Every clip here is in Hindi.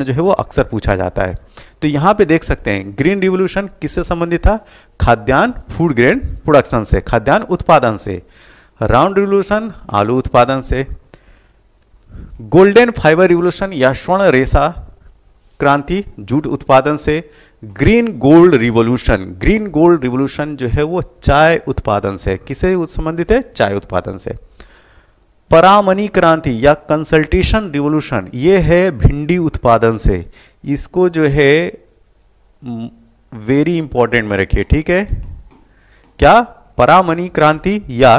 प्रश्न जो है वो अक्सर पूछा जाता है तो यहाँ पे देख सकते हैं ग्रीन रिवोल्यूशन किससे संबंधित था खाद्यान्न फूड ग्रेन प्रोडक्शन से खाद्यान्न उत्पादन से राउंड रिवोल्यूशन आलू उत्पादन से गोल्डन फाइबर रिवोल्यूशन या स्वर्ण रेशा क्रांति जूट उत्पादन से green gold revolution green gold revolution जो है वो चाय उत्पादन से किसे संबंधित है चाय उत्पादन से परामनी क्रांति या कंसल्टेशन रिवोल्यूशन ये है भिंडी उत्पादन से इसको जो है वेरी इंपॉर्टेंट में रखिए ठीक है क्या परामनी क्रांति या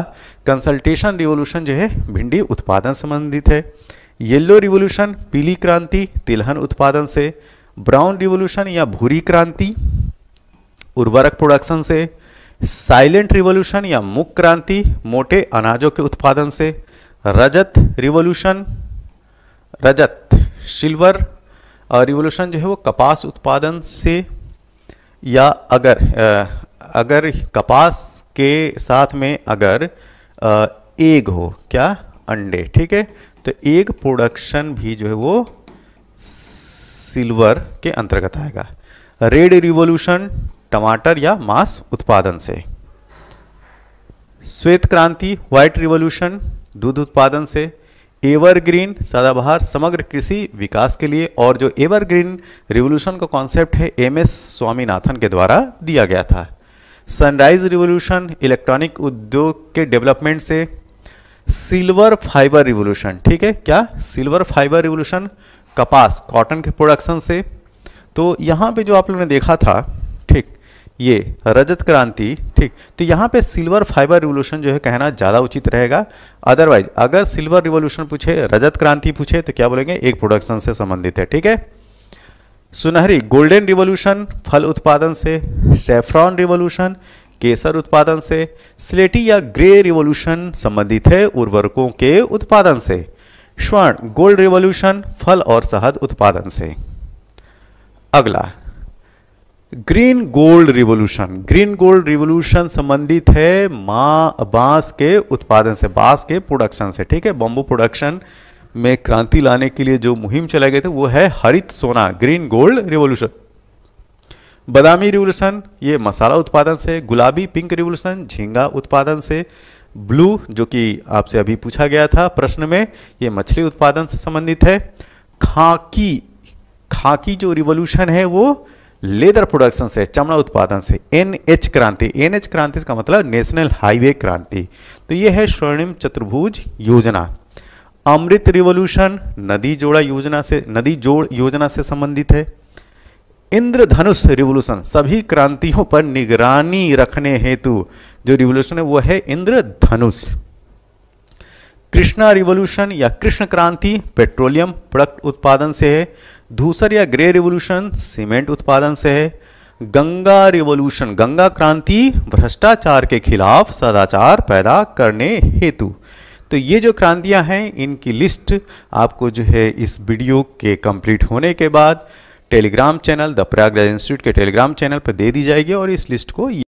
कंसल्टेशन रिवोल्यूशन जो है भिंडी उत्पादन संबंधित है येलो रिवोल्यूशन पीली क्रांति तिलहन उत्पादन से ब्राउन रिवोल्यूशन या भूरी क्रांति उर्वरक प्रोडक्शन से साइलेंट रिवोल्यूशन या मुख क्रांति मोटे अनाजों के उत्पादन से रजत रिवोल्यूशन रजत सिल्वर रिवोल्यूशन जो है वो कपास उत्पादन से या अगर अगर कपास के साथ में अगर एग हो क्या अंडे ठीक है तो एग प्रोडक्शन भी जो है वो सिल्वर के अंतर्गत आएगा रेड रिवोल्यूशन टमाटर या मांस उत्पादन से श्वेत क्रांति व्हाइट रिवोल्यूशन दूध उत्पादन से एवरग्रीन सदाबहार समग्र कृषि विकास के लिए और जो एवरग्रीन रिवोल्यूशन का कॉन्सेप्ट है एम एस स्वामीनाथन के द्वारा दिया गया था सनराइज रिवोल्यूशन इलेक्ट्रॉनिक उद्योग के डेवलपमेंट से सिल्वर फाइबर रिवोल्यूशन ठीक है क्या सिल्वर फाइबर रिवोल्यूशन कपास कॉटन के प्रोडक्शन से तो यहाँ पे जो आप लोगों ने देखा था ठीक ये रजत क्रांति ठीक तो यहाँ पे सिल्वर फाइबर रिवोल्यूशन जो है कहना ज़्यादा उचित रहेगा अदरवाइज अगर सिल्वर रिवोल्यूशन पूछे रजत क्रांति पूछे तो क्या बोलेंगे एक प्रोडक्शन से संबंधित है ठीक है सुनहरी गोल्डन रिवोल्यूशन फल उत्पादन से सेफ्रॉन रिवोल्यूशन केसर उत्पादन से स्लेटी या ग्रे रिवोल्यूशन संबंधित है उर्वरकों के उत्पादन से स्वर्ण गोल्ड रिवोल्यूशन फल और शहद उत्पादन से अगला green gold revolution green gold revolution संबंधित है मा बांस के उत्पादन से बांस के प्रोडक्शन से ठीक है बॉम्बू प्रोडक्शन में क्रांति लाने के लिए जो मुहिम चलाए गए थे वो है हरित सोना ग्रीन गोल्ड रिवोल्यूशन बदामी रिवोल्यूशन ये मसाला उत्पादन से गुलाबी पिंक रिवोल्यूशन झींगा उत्पादन से ब्लू जो कि आपसे अभी पूछा गया था प्रश्न में ये मछली उत्पादन से संबंधित है खाकी खाकी जो रिवोल्यूशन है वो लेदर प्रोडक्शन से चमड़ा उत्पादन से एन एच क्रांति एन एच क्रांति का मतलब नेशनल हाईवे क्रांति तो यह है स्वर्णिम चतुर्भुज योजना अमृत रिवोल्यूशन नदी जोड़ा योजना से नदी जोड़ योजना से संबंधित है इंद्रधनुष रिवोल्यूशन सभी क्रांतियों पर निगरानी रखने हेतु जो रिवोल्यूशन है वो है इंद्रधनुष कृष्णा रिवोल्यूशन या कृष्ण क्रांति पेट्रोलियम प्रोडक्ट उत्पादन से है दूसर या ग्रे रिवोल्यूशन सीमेंट उत्पादन से है गंगा रिवोल्यूशन गंगा क्रांति भ्रष्टाचार के खिलाफ सदाचार पैदा करने हेतु तो ये जो क्रांतियां हैं इनकी लिस्ट आपको जो है इस वीडियो के कंप्लीट होने के बाद Telegram channel the Prayagraj institute के टेलीग्राम चैनल पर दे दी जाएगी और इस लिस्ट को